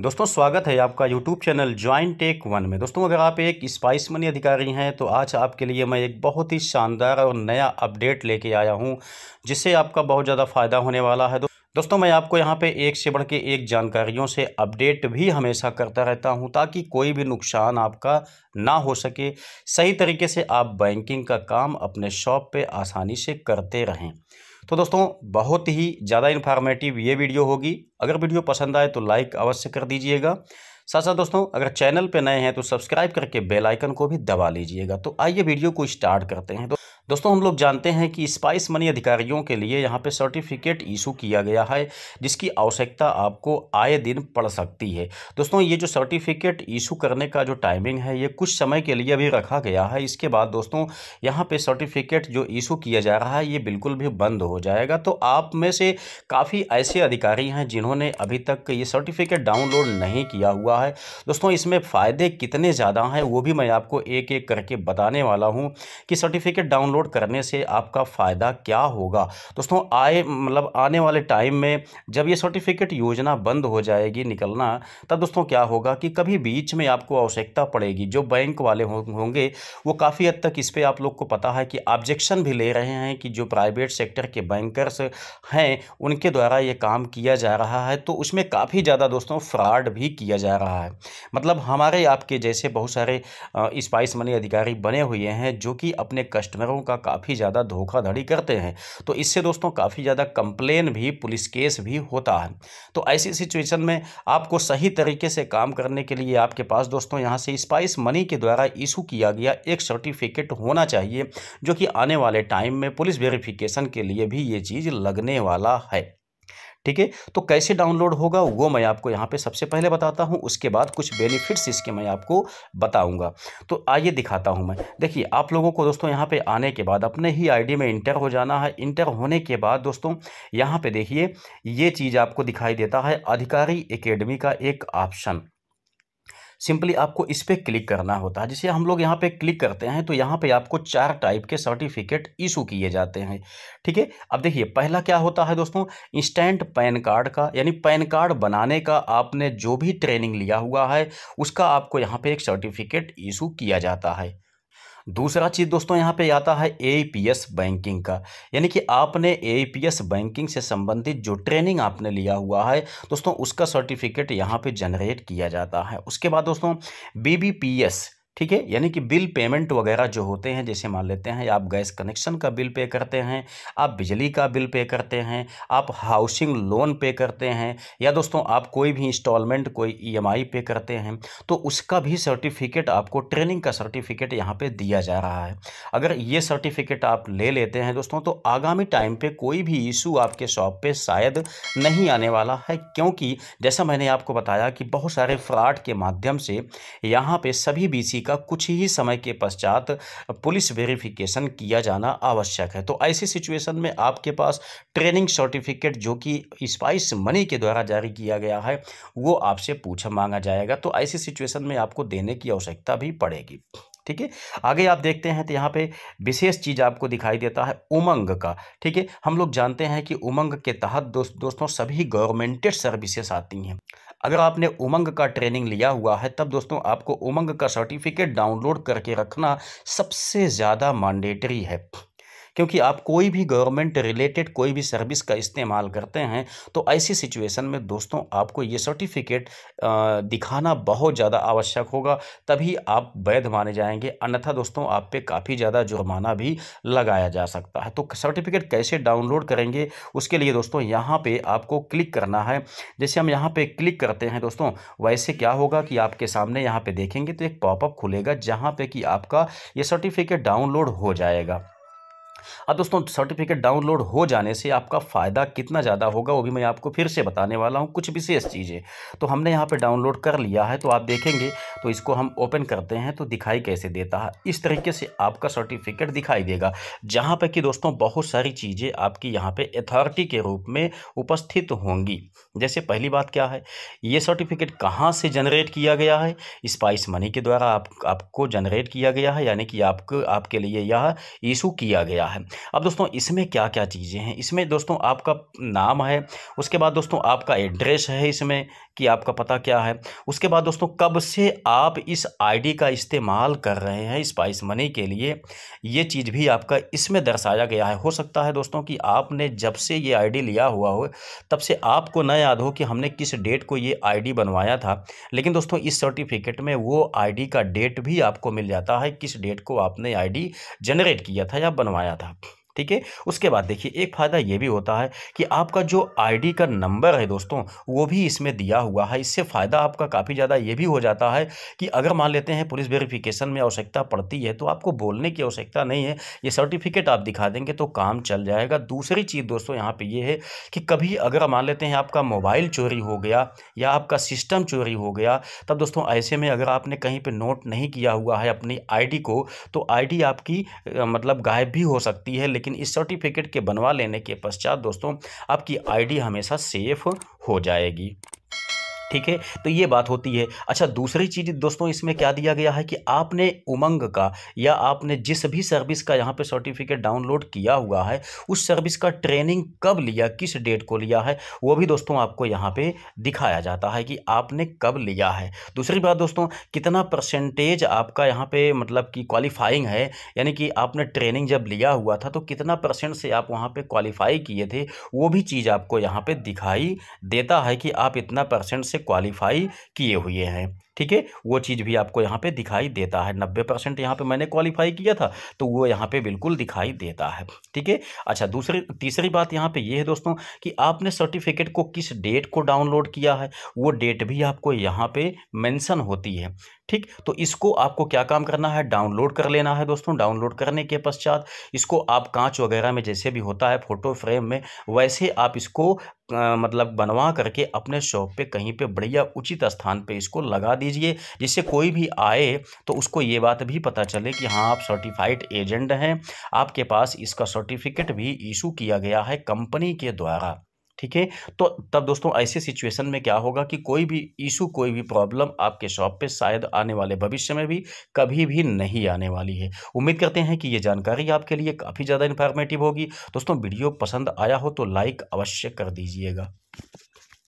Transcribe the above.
दोस्तों स्वागत है आपका YouTube channel join tech one में दोस्तों अगर आप एक स्पाइस मनी अधिकारी हैं तो आज आपके लिए मैं एक बहुत ही शानदार और नया अपडेट लेके आया हूं जिससे आपका बहुत ज़्यादा फ़ायदा होने वाला है दोस्तों मैं आपको यहाँ पे एक से बढ़ के एक जानकारियों से अपडेट भी हमेशा करता रहता हूँ ताकि कोई भी नुकसान आपका ना हो सके सही तरीके से आप बैंकिंग का काम अपने शॉप पर आसानी से करते रहें तो दोस्तों बहुत ही ज़्यादा इन्फॉर्मेटिव ये वीडियो होगी अगर वीडियो पसंद आए तो लाइक अवश्य कर दीजिएगा साथ साथ दोस्तों अगर चैनल पर नए हैं तो सब्सक्राइब करके बेल आइकन को भी दबा लीजिएगा तो आइए वीडियो को स्टार्ट करते हैं तो दोस्तों हम लोग जानते हैं कि स्पाइस मनी अधिकारियों के लिए यहाँ पे सर्टिफिकेट इशू किया गया है जिसकी आवश्यकता आपको आए दिन पड़ सकती है दोस्तों ये जो सर्टिफिकेट इशू करने का जो टाइमिंग है ये कुछ समय के लिए अभी रखा गया है इसके बाद दोस्तों यहाँ पे सर्टिफिकेट जो इशू किया जा रहा है ये बिल्कुल भी बंद हो जाएगा तो आप में से काफ़ी ऐसे अधिकारी हैं जिन्होंने अभी तक ये सर्टिफिकेट डाउनलोड नहीं किया हुआ है दोस्तों इसमें फ़ायदे कितने ज़्यादा हैं वो भी मैं आपको एक एक करके बताने वाला हूँ कि सर्टिफिकेट डाउनलोड करने से आपका फ़ायदा क्या होगा दोस्तों आए मतलब आने वाले टाइम में जब ये सर्टिफिकेट योजना बंद हो जाएगी निकलना तब दोस्तों क्या होगा कि कभी बीच में आपको आवश्यकता पड़ेगी जो बैंक वाले होंगे वो काफ़ी हद तक इस पर आप लोग को पता है कि ऑब्जेक्शन भी ले रहे हैं कि जो प्राइवेट सेक्टर के बैंकर्स हैं उनके द्वारा ये काम किया जा रहा है तो उसमें काफ़ी ज़्यादा दोस्तों फ्रॉड भी किया जा रहा है रहा है मतलब हमारे आपके जैसे बहुत सारे स्पाइस मनी अधिकारी बने हुए हैं जो कि अपने कस्टमरों का काफ़ी ज़्यादा धोखाधड़ी करते हैं तो इससे दोस्तों काफ़ी ज़्यादा कंप्लेन भी पुलिस केस भी होता है तो ऐसी सिचुएशन में आपको सही तरीके से काम करने के लिए आपके पास दोस्तों यहाँ से स्पाइस मनी के द्वारा इशू किया गया एक सर्टिफिकेट होना चाहिए जो कि आने वाले टाइम में पुलिस वेरिफिकेशन के लिए भी ये चीज़ लगने वाला है ठीक है तो कैसे डाउनलोड होगा वो मैं आपको यहाँ पे सबसे पहले बताता हूँ उसके बाद कुछ बेनिफिट्स इसके मैं आपको बताऊँगा तो आइए दिखाता हूँ मैं देखिए आप लोगों को दोस्तों यहाँ पर आने के बाद अपने ही आई में इंटर हो जाना है इंटर होने के बाद दोस्तों यहाँ पर देखिए ये चीज़ आपको दिखाई देता है अधिकारी एकेडमी का एक ऑप्शन सिंपली आपको इस पर क्लिक करना होता है जैसे हम लोग यहाँ पे क्लिक करते हैं तो यहाँ पे आपको चार टाइप के सर्टिफिकेट इशू किए जाते हैं ठीक है अब देखिए पहला क्या होता है दोस्तों इंस्टेंट पैन कार्ड का यानी पैन कार्ड बनाने का आपने जो भी ट्रेनिंग लिया हुआ है उसका आपको यहाँ पे एक सर्टिफिकेट इशू किया जाता है दूसरा चीज़ दोस्तों यहाँ पे आता है ए बैंकिंग का यानी कि आपने ए बैंकिंग से संबंधित जो ट्रेनिंग आपने लिया हुआ है दोस्तों उसका सर्टिफिकेट यहाँ पे जनरेट किया जाता है उसके बाद दोस्तों बी ठीक है यानी कि बिल पेमेंट वगैरह जो होते हैं जैसे मान लेते हैं आप गैस कनेक्शन का बिल पे करते हैं आप बिजली का बिल पे करते हैं आप हाउसिंग लोन पे करते हैं या दोस्तों आप कोई भी इंस्टॉलमेंट कोई ईएमआई e पे करते हैं तो उसका भी सर्टिफिकेट आपको ट्रेनिंग का सर्टिफिकेट यहाँ पर दिया जा रहा है अगर ये सर्टिफिकेट आप ले लेते हैं दोस्तों तो आगामी टाइम पर कोई भी इशू आपके शॉप पर शायद नहीं आने वाला है क्योंकि जैसा मैंने आपको बताया कि बहुत सारे फ्रॉड के माध्यम से यहाँ पर सभी बी का कुछ ही समय के पश्चात पुलिस वेरिफिकेशन किया जाना आवश्यक है तो ऐसी सिचुएशन में आपके पास ट्रेनिंग सर्टिफिकेट जो कि स्पाइस मनी के द्वारा जारी किया गया है वो आपसे पूछा मांगा जाएगा तो ऐसी सिचुएशन में आपको देने की आवश्यकता भी पड़ेगी ठीक है आगे आप देखते हैं तो यहाँ पे विशेष चीज़ आपको दिखाई देता है उमंग का ठीक है हम लोग जानते हैं कि उमंग के तहत दोस्त दोस्तों सभी गवर्नमेंटेड सर्विसेस आती हैं अगर आपने उमंग का ट्रेनिंग लिया हुआ है तब दोस्तों आपको उमंग का सर्टिफिकेट डाउनलोड करके रखना सबसे ज़्यादा मैंडेटरी है क्योंकि आप कोई भी गवर्नमेंट रिलेटेड कोई भी सर्विस का इस्तेमाल करते हैं तो ऐसी सिचुएशन में दोस्तों आपको ये सर्टिफिकेट दिखाना बहुत ज़्यादा आवश्यक होगा तभी आप वैध माने जाएंगे अन्यथा दोस्तों आप पे काफ़ी ज़्यादा जुर्माना भी लगाया जा सकता है तो सर्टिफिकेट कैसे डाउनलोड करेंगे उसके लिए दोस्तों यहाँ पर आपको क्लिक करना है जैसे हम यहाँ पर क्लिक करते हैं दोस्तों वैसे क्या होगा कि आपके सामने यहाँ पर देखेंगे तो एक पॉपअप खुलेगा जहाँ पर कि आपका ये सर्टिफिकेट डाउनलोड हो जाएगा अब दोस्तों सर्टिफिकेट डाउनलोड हो जाने से आपका फ़ायदा कितना ज़्यादा होगा वो भी मैं आपको फिर से बताने वाला हूँ कुछ विशेष चीज़ें तो हमने यहाँ पर डाउनलोड कर लिया है तो आप देखेंगे तो इसको हम ओपन करते हैं तो दिखाई कैसे देता है इस तरीके से आपका सर्टिफिकेट दिखाई देगा जहाँ पर कि दोस्तों बहुत सारी चीज़ें आपकी यहाँ पर अथॉरिटी के रूप में उपस्थित होंगी जैसे पहली बात क्या है ये सर्टिफिकेट कहाँ से जनरेट किया गया है स्पाइस मनी के द्वारा आप आपको जनरेट किया गया है यानी कि आपको आपके लिए यह इशू किया गया है है अब दोस्तों इसमें क्या क्या चीज़ें हैं इसमें दोस्तों आपका नाम है उसके बाद दोस्तों आपका एड्रेस है इसमें कि आपका पता क्या है उसके बाद दोस्तों कब से आप इस आईडी का इस्तेमाल कर रहे हैं स्पाइस मनी के लिए ये चीज़ भी आपका इसमें दर्शाया गया है हो सकता है दोस्तों कि आपने जब से ये आईडी लिया हुआ हो तब से आपको न याद हो कि हमने किस डेट को ये आईडी बनवाया था लेकिन दोस्तों इस सर्टिफिकेट में वो आई का डेट भी आपको मिल जाता है किस डेट को आपने आई जनरेट किया था या बनवाया था था ठीक है उसके बाद देखिए एक फ़ायदा ये भी होता है कि आपका जो आईडी का नंबर है दोस्तों वो भी इसमें दिया हुआ है इससे फ़ायदा आपका काफ़ी ज़्यादा ये भी हो जाता है कि अगर मान लेते हैं पुलिस वेरिफिकेशन में आवश्यकता पड़ती है तो आपको बोलने की आवश्यकता नहीं है ये सर्टिफिकेट आप दिखा देंगे तो काम चल जाएगा दूसरी चीज़ दोस्तों यहाँ पर ये है कि कभी अगर मान लेते हैं आपका मोबाइल चोरी हो गया या आपका सिस्टम चोरी हो गया तब दोस्तों ऐसे में अगर आपने कहीं पर नोट नहीं किया हुआ है अपनी आई को तो आई आपकी मतलब गायब भी हो सकती है लेकिन इस सर्टिफिकेट के बनवा लेने के पश्चात दोस्तों आपकी आईडी हमेशा सेफ हो जाएगी ठीक है तो ये बात होती है अच्छा दूसरी चीज़ दोस्तों इसमें क्या दिया गया है कि आपने उमंग का या आपने जिस भी सर्विस का यहाँ पे सर्टिफिकेट डाउनलोड किया हुआ है उस सर्विस का ट्रेनिंग कब लिया किस डेट को लिया है वो भी दोस्तों आपको यहाँ पे दिखाया जाता है कि आपने कब लिया है दूसरी बात दोस्तों कितना परसेंटेज आपका यहाँ पे मतलब कि क्वालिफाइंग है यानी कि आपने ट्रेनिंग जब लिया हुआ था तो कितना परसेंट से आप वहाँ पर क्वालिफाई किए थे वो भी चीज़ आपको यहाँ पर दिखाई देता है कि आप इतना परसेंट से क्वालिफाई किए हुए हैं ठीक है वो चीज़ भी आपको यहाँ पे दिखाई देता है नब्बे परसेंट यहाँ पर मैंने क्वालिफाई किया था तो वो यहाँ पे बिल्कुल दिखाई देता है ठीक है अच्छा दूसरी तीसरी बात यहाँ पे ये है दोस्तों कि आपने सर्टिफिकेट को किस डेट को डाउनलोड किया है वो डेट भी आपको यहाँ पे मेंशन होती है ठीक तो इसको आपको क्या काम करना है डाउनलोड कर लेना है दोस्तों डाउनलोड करने के पश्चात इसको आप कांच वगैरह में जैसे भी होता है फोटो फ्रेम में वैसे आप इसको मतलब बनवा करके अपने शॉप पे कहीं पे बढ़िया उचित स्थान पे इसको लगा दीजिए जिससे कोई भी आए तो उसको ये बात भी पता चले कि हाँ आप सर्टिफाइड एजेंट हैं आपके पास इसका सर्टिफिकेट भी इशू किया गया है कंपनी के द्वारा ठीक है तो तब दोस्तों ऐसे सिचुएशन में क्या होगा कि कोई भी इशू कोई भी प्रॉब्लम आपके शॉप पे शायद आने वाले भविष्य में भी कभी भी नहीं आने वाली है उम्मीद करते हैं कि ये जानकारी आपके लिए काफ़ी ज़्यादा इन्फॉर्मेटिव होगी दोस्तों वीडियो पसंद आया हो तो लाइक अवश्य कर दीजिएगा